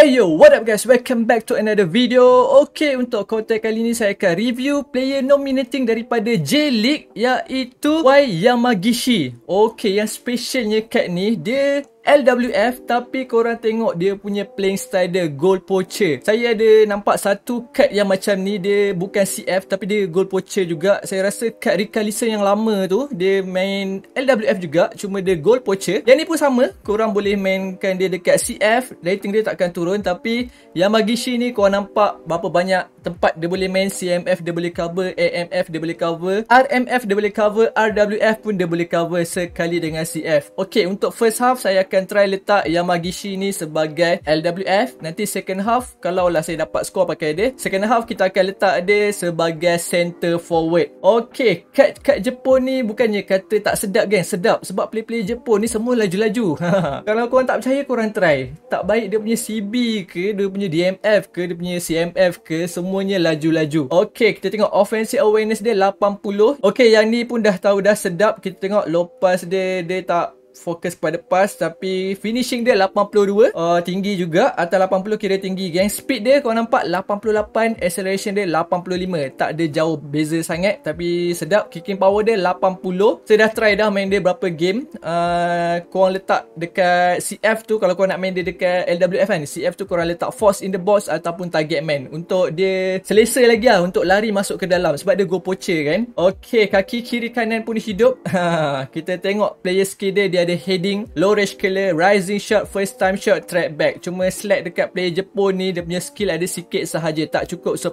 Hey yo, what up guys? Welcome back to another video. Okay, untuk konten kali ni saya akan review player nominating daripada J League iaitu Y Yamagishi. Okay, yang specialnya kat ni dia LWF tapi korang tengok dia punya playing style dia goal poacher. Saya ada nampak satu card yang macam ni dia bukan CF tapi dia gold poacher juga. Saya rasa card Rikalisa yang lama tu dia main LWF juga cuma dia gold poacher. Yang ni pun sama korang boleh mainkan dia dekat CF rating dia takkan turun tapi yang Yamagishi ni korang nampak berapa banyak tempat dia boleh main CMF dia boleh cover AMF dia boleh cover RMF dia boleh cover RWF pun dia boleh cover sekali dengan CF. Okey untuk first half saya akan try letak Yamagishi ni sebagai LWF nanti second half kalau lah saya dapat skor pakai dia second half kita akan letak dia sebagai center forward Okay, kad kad Jepun ni bukannya kata tak sedap geng sedap sebab play-play Jepun ni semua laju-laju kalau korang tak percaya korang try tak baik dia punya CB ke dia punya DMF ke dia punya CMF ke semuanya laju-laju Okay, kita tengok offensive awareness dia 80 Okay, yang ni pun dah tahu dah sedap kita tengok lepas dia dia tak fokus pada pass tapi finishing dia 82 uh, tinggi juga atau 80 kira tinggi gang. speed dia kau nampak 88 acceleration dia 85 tak ada jauh beza sangat tapi sedap kicking power dia 80 saya dah try dah main dia berapa game uh, korang letak dekat CF tu kalau kau nak main dia dekat LWF kan CF tu kau korang letak force in the box ataupun target man untuk dia selesa lagi lah untuk lari masuk ke dalam sebab dia go poacher kan ok kaki kiri kanan pun hidup kita tengok player skill dia dia ada heading low range killer rising shot first time shot track back cuma select dekat player Jepun ni dia punya skill ada sikit sahaja tak cukup 10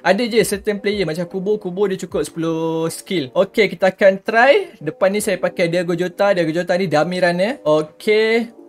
ada je certain player macam Kubo Kubo dia cukup 10 skill ok kita akan try depan ni saya pakai Diego Jota Diego Jota ni dummy runner ok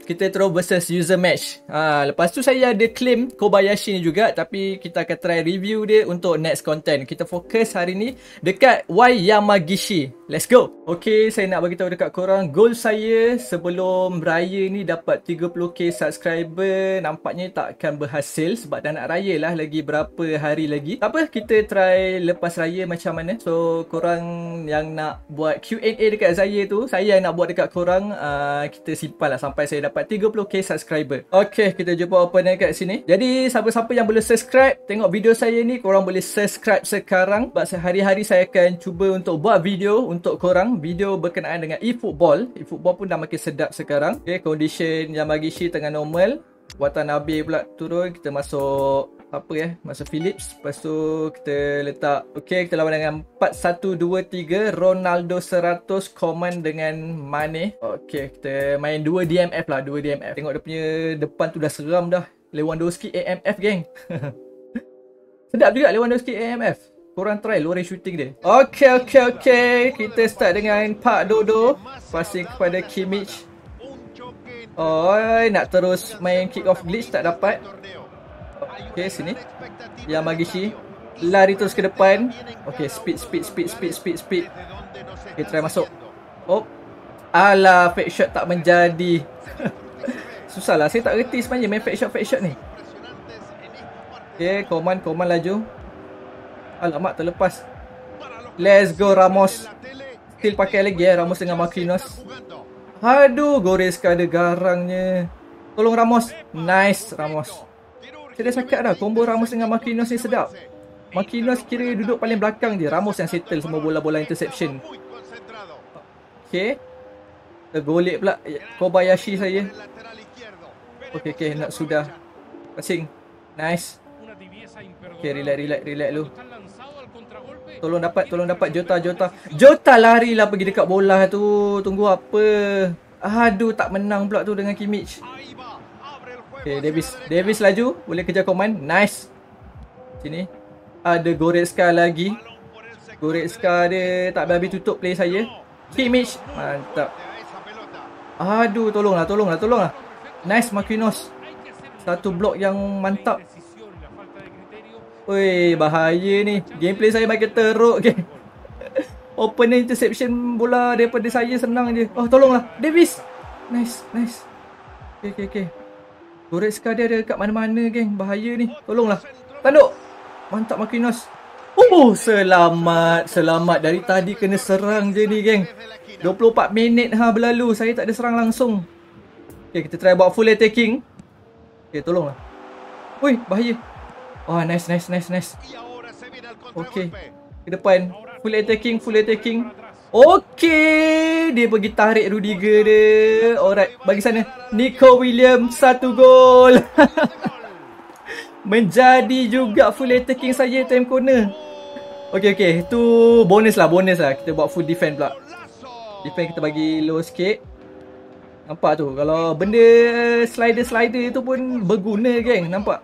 kita throw versus user match ha, Lepas tu saya ada claim Kobayashi ni juga Tapi kita akan try review dia Untuk next content Kita fokus hari ni Dekat Y Yamagishi Let's go. Okay, saya nak bagi tahu dekat korang goal saya sebelum raya ni dapat 30k subscriber nampaknya takkan berhasil sebab dah nak raya lah lagi berapa hari lagi. Tak apa, kita try lepas raya macam mana. So, korang yang nak buat Q&A dekat saya tu, saya yang nak buat dekat korang uh, kita simpan lah sampai saya dapat 30k subscriber. Okay, kita jumpa opener dekat sini. Jadi, siapa-siapa yang boleh subscribe, tengok video saya ni, korang boleh subscribe sekarang sebab sehari-hari saya akan cuba untuk buat video untuk untuk korang video berkenaan dengan e-football. E-football pun dah makin sedap sekarang. Okay, condition yang bagi Shi tengah normal. Watanabe pula turun. Kita masuk apa ya? Masuk Philips. Lepas tu kita letak. Okay, kita lawan dengan 4-1-2-3. Ronaldo 100 common dengan Mane. Okay, kita main 2 DMF lah. 2 DMF. Tengok dia punya depan tu dah seram dah. Lewandowski AMF, geng. sedap juga Lewandowski AMF. Korang try low shooting dia. Okay, okay, okay. Kita start dengan Pak Dodo. Passing kepada Kimmich. Oh, nak terus main kick off glitch tak dapat. Okay, sini. Yang Magishi. Lari terus ke depan. Okay, speed, speed, speed, speed, speed, speed. Okay, try masuk. Oh. Alah, fake shot tak menjadi. Susahlah, saya tak reti sebenarnya main fake shot, fake shot ni. Okay, command, command laju. Alamak terlepas Let's go Ramos Still pakai lagi eh Ramos dengan Macrinos Aduh goreskan dia garangnya Tolong Ramos Nice Ramos Saya dah cakap dah combo Ramos dengan Macrinos ni sedap Macrinos kira duduk paling belakang je Ramos yang settle semua bola-bola interception Okay Tergolik pula ya, Kobayashi saya Okay okay nak sudah Passing Nice Okay relax relax relax lu Tolong dapat, tolong dapat Jota, Jota. Jota lari lah, pergi dekat bola tu. Tunggu apa? Aduh, tak menang pula tu dengan Kimmich. Okay, Davis. Davis laju. Boleh kejar komen. Nice. Sini. Ada Goretzka lagi. Goretzka dia tak berhabi tutup play saya. Kimmich. Mantap. Aduh, tolonglah, tolonglah, tolonglah. Nice, Marquinhos. Satu blok yang mantap. Oi, bahaya ni. Gameplay saya makin teruk ke. Okay. Open interception bola daripada saya senang je. Oh, tolonglah. Davis. Nice, nice. Okay, okay, okay. Goretzka dia ada kat mana-mana, geng. Bahaya ni. Tolonglah. Tanduk. Mantap, Makinos. Oh, selamat. Selamat. Dari tadi kena serang je ni, geng. 24 minit ha berlalu. Saya tak ada serang langsung. Okay, kita try buat full attacking. Okay, tolonglah. Wuih, bahaya. Oh nice nice nice nice Okay Ke depan Full attacking full attacking Okay Dia pergi tarik Rudiger dia Alright bagi sana Nico William satu gol Menjadi juga full attacking saja time corner Okay okay itu bonus lah bonus lah Kita buat full defend pula Defend kita bagi low sikit Nampak tu kalau benda slider-slider tu pun berguna geng nampak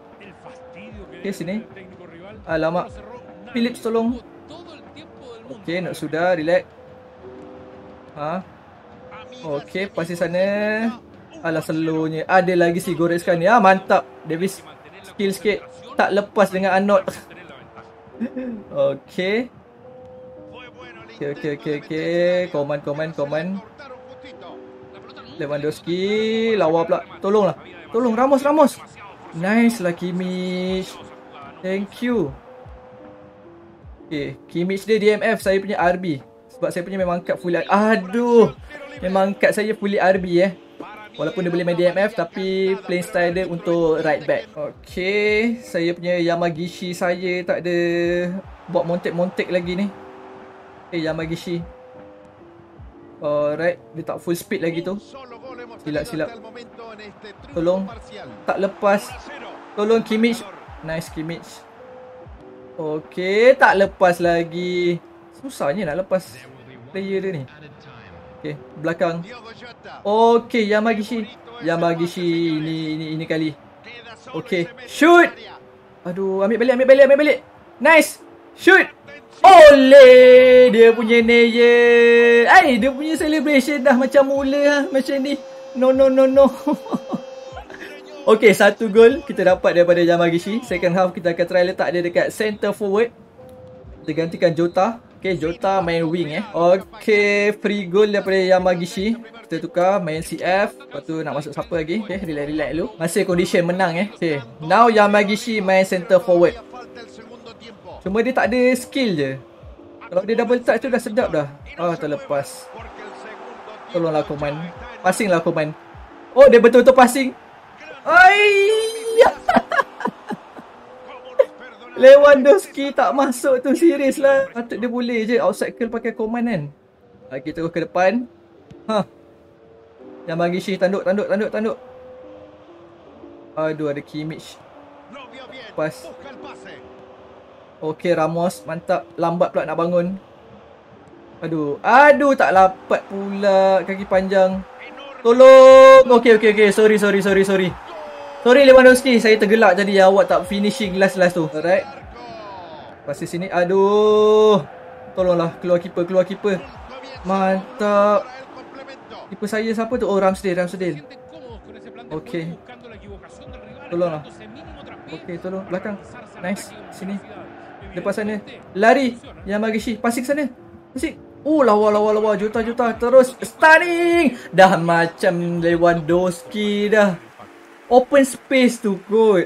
Okey sini. Alamak. Ah, Philip tolong. Okey, nak sudah relax. Ha. Okey, pasti sana. Alah selonya. Ada lagi si Gorex kan. Ya, ah, mantap. Davis skill sikit. Tak lepas dengan Anot. Okey. Okey, okey, okey, okey. Komen, komen, komen. Lewandowski lawa pula. Tolonglah. Tolong Ramos, Ramos. Nice lah Kimmich. Thank you. Okay, Kimmich dia DMF, saya punya RB. Sebab saya punya memang kad full Aduh. Memang kad saya full RB eh. Walaupun dia boleh main DMF tapi playing style dia untuk right back. Okay, saya punya Yamagishi saya tak ada buat montek-montek lagi ni. Okay, eh, Yamagishi. Alright, dia tak full speed lagi tu. Silap-silap. Tolong. Tak lepas. Tolong Kimmich Nice scrimmage Okay Tak lepas lagi Susahnya nak lepas Player dia ni Okay Belakang Okay Yamagishi Yamagishi Ini ini, ini kali Okay Shoot Aduh Ambil balik Ambil balik Ambil balik Nice Shoot Oleh Dia punya Neye Eh Dia punya celebration dah Macam mula lah, Macam ni No no no no Okay, satu gol kita dapat daripada Yamagishi. Second half kita akan try letak dia dekat center forward. Kita gantikan Jota. Okay, Jota main wing eh. Okay, free goal daripada Yamagishi. Kita tukar main CF. Lepas tu nak masuk siapa lagi? Okay, relax-relax dulu. Masih condition menang eh. Okay, now Yamagishi main center forward. Cuma dia tak ada skill je. Kalau dia double touch tu dah sedap dah. Ah, oh, terlepas. Tolonglah main Passing lah main. Oh, dia betul-betul passing. Ay! Lewandowski tak masuk tu series lah. Patut dia boleh je outside curl pakai command kan. Ha, kita terus ke depan. Ha. Yang bagi Shih tanduk, tanduk, tanduk, tanduk. Aduh ada Kimmich. Pas. Okay Ramos mantap. Lambat pula nak bangun. Aduh, aduh tak lapat pula kaki panjang. Tolong. Okay, okay, okay. Sorry, sorry, sorry, sorry. Sorry Lewandowski, saya tergelak jadi ya awak tak finishing last-last tu. Alright. Pasir sini. Aduh. Tolonglah keluar keeper, keluar keeper. Mantap. Keeper saya siapa tu? Oh Ramsdale, Ramsdale. Okay. Tolonglah. Okay, tolong. Belakang. Nice. Sini. Lepas sana. Lari. Yamagishi. Pasir ke sana. Pasir. Oh lawa lawa lawa. Juta juta. Terus. Stunning. Dah macam Lewandowski dah open space tu kot.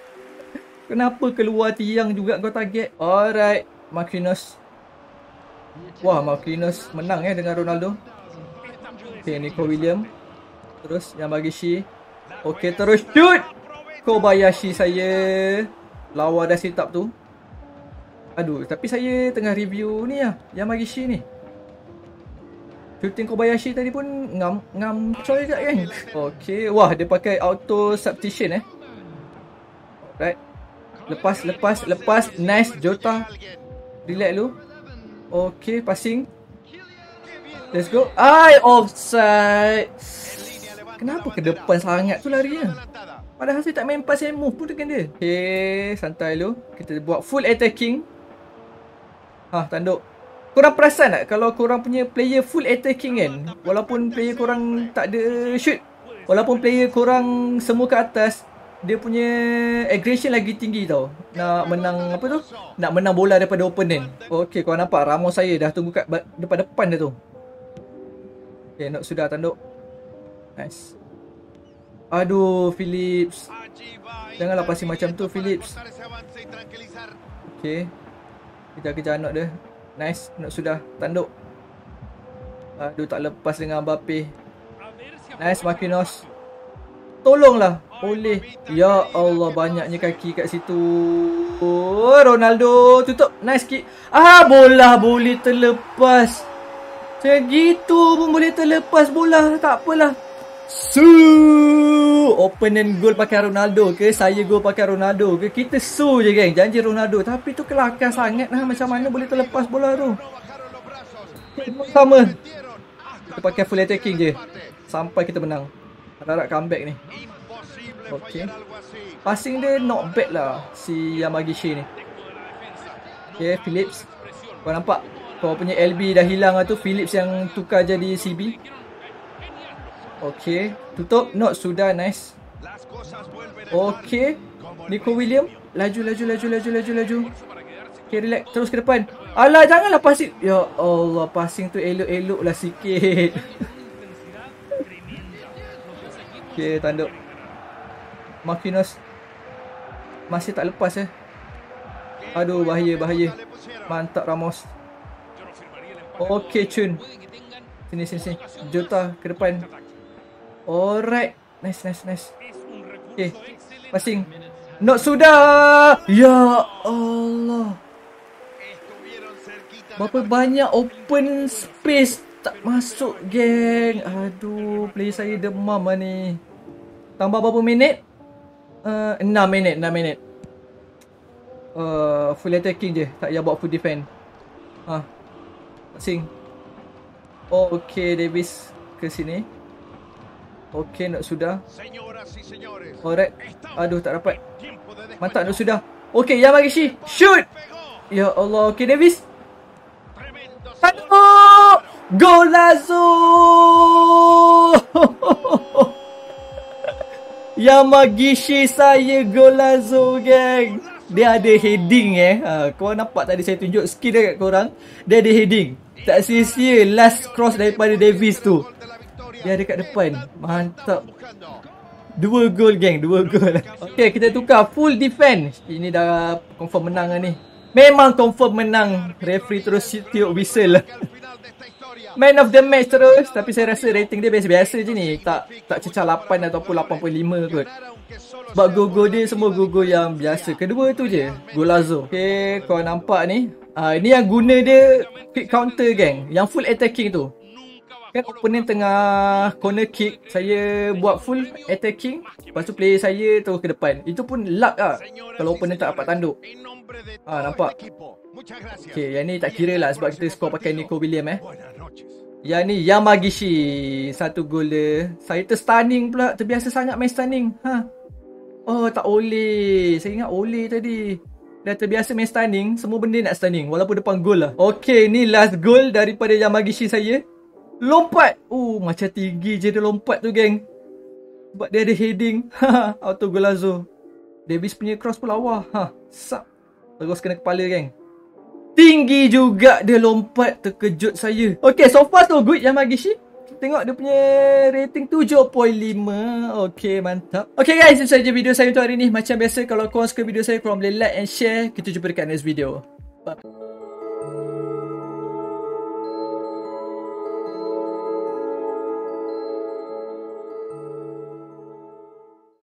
Kenapa keluar tiang juga kau target? Alright, Marquinhos. Wah, Marquinhos menang eh dengan Ronaldo. Okay, Nico William. Terus yang bagi Shi. Okay, terus shoot. Kobayashi saya. Lawa dah set tu. Aduh, tapi saya tengah review ni lah. Yang bagi Shi ni. Shooting Kobayashi tadi pun ngam ngam coy juga kan. Okey, wah dia pakai auto substitution eh. Right. Lepas lepas lepas nice Jota. Relax lu. Okey, passing. Let's go. I offside. Kenapa ke depan sangat tu larinya? Padahal saya tak main pass and move pun dengan dia. Okey, santai lu. Kita buat full attacking. Ha, tanduk korang perasan tak kalau korang punya player full attacking kan walaupun player korang tak ada shoot walaupun player korang semua ke atas dia punya aggression lagi tinggi tau nak menang apa tu nak menang bola daripada opponent kan? Okay, korang nampak ramo saya dah tunggu kat depan depan dia tu Okay, nak sudah tanduk nice aduh philips janganlah pasti macam tu philips Okay, kita kejar anak dia Nice nak sudah tanduk. Aduh tak lepas dengan Mbappe. Nice Marquinhos. Tolonglah boleh. ya Allah banyaknya kaki kat situ. Oh Ronaldo tutup nice kick. Ah bola boleh terlepas. Segitu pun boleh terlepas bola tak apalah. Su open opening goal pakai Ronaldo ke saya goal pakai Ronaldo ke kita su je geng janji Ronaldo tapi tu kelakar sangat lah macam mana boleh terlepas bola tu sama kita pakai full attacking je sampai kita menang harap-harap comeback ni okay. passing dia not bad lah si Yamagishi ni Okay, Philips Kau nampak Kau punya LB dah hilang lah tu Philips yang tukar jadi CB Okay Tutup Not sudah nice Okay Nico William Laju laju laju laju laju laju Okay relax Terus ke depan Alah janganlah passing Ya Allah Passing tu elok-elok lah sikit Okay tanduk Marquinhos Masih tak lepas eh Aduh bahaya bahaya Mantap Ramos Okay Chun Sini sini sini Jota ke depan Alright. Nice, nice, nice. Okay. Passing. Not sudah. Ya Allah. Berapa banyak open space tak masuk, geng. Aduh, play saya demam lah ni. Tambah berapa minit? Uh, eh, 6 minit, 6 minit. Uh, full attacking je. Tak payah buat full defend. Ha. Huh. Passing. Oh, okay. Davis ke sini. Okey nak sudah. Alright. Aduh tak dapat. Mantap nak sudah. Okey Yamagishi. Shoot. Ya Allah. Okey Davis. Aduh. Gol Lazo. Yamagishi saya gol Lazo geng. Dia ada heading eh. Ha, korang nampak tadi saya tunjuk skill dia kat korang. Dia ada heading. Tak sia-sia last cross daripada Davis tu. Dia ada kat depan Mantap Dua gol geng Dua gol Okay kita tukar Full defense Ini dah Confirm menang lah ni Memang confirm menang Referee terus Tiup whistle lah. Man of the match terus Tapi saya rasa rating dia Biasa-biasa je ni Tak tak cecah 8 Ataupun 8.5 kot Sebab gol-gol dia Semua gol-gol yang biasa Kedua tu je Gol Golazo Okay kau nampak ni uh, Ini yang guna dia Quick counter geng Yang full attacking tu kan opening tengah corner kick saya buat full attacking lepas tu player saya terus ke depan itu pun luck lah kalau opening tak dapat tanduk ah nampak Okay, yang ni tak kira lah sebab kita skor pakai Nico William eh. Yang ni Yamagishi. Satu gol dia. Saya terstunning pula. Terbiasa sangat main stunning. Ha? Oh, tak boleh. Saya ingat boleh tadi. Dah terbiasa main standing Semua benda nak standing Walaupun depan gol lah. Okay, ni last gol daripada Yamagishi saya. Lompat Oh macam tinggi je dia lompat tu geng Sebab dia ada heading ha, ha, Auto golazo Davis punya cross pun lawa ha, Sap Terus kena kepala geng Tinggi juga dia lompat Terkejut saya Okay so far so good Yamagishi Tengok dia punya rating 7.5 Okay mantap Okay guys itu sahaja video saya untuk hari ni Macam biasa kalau korang suka video saya Korang boleh like and share Kita jumpa dekat next video Bye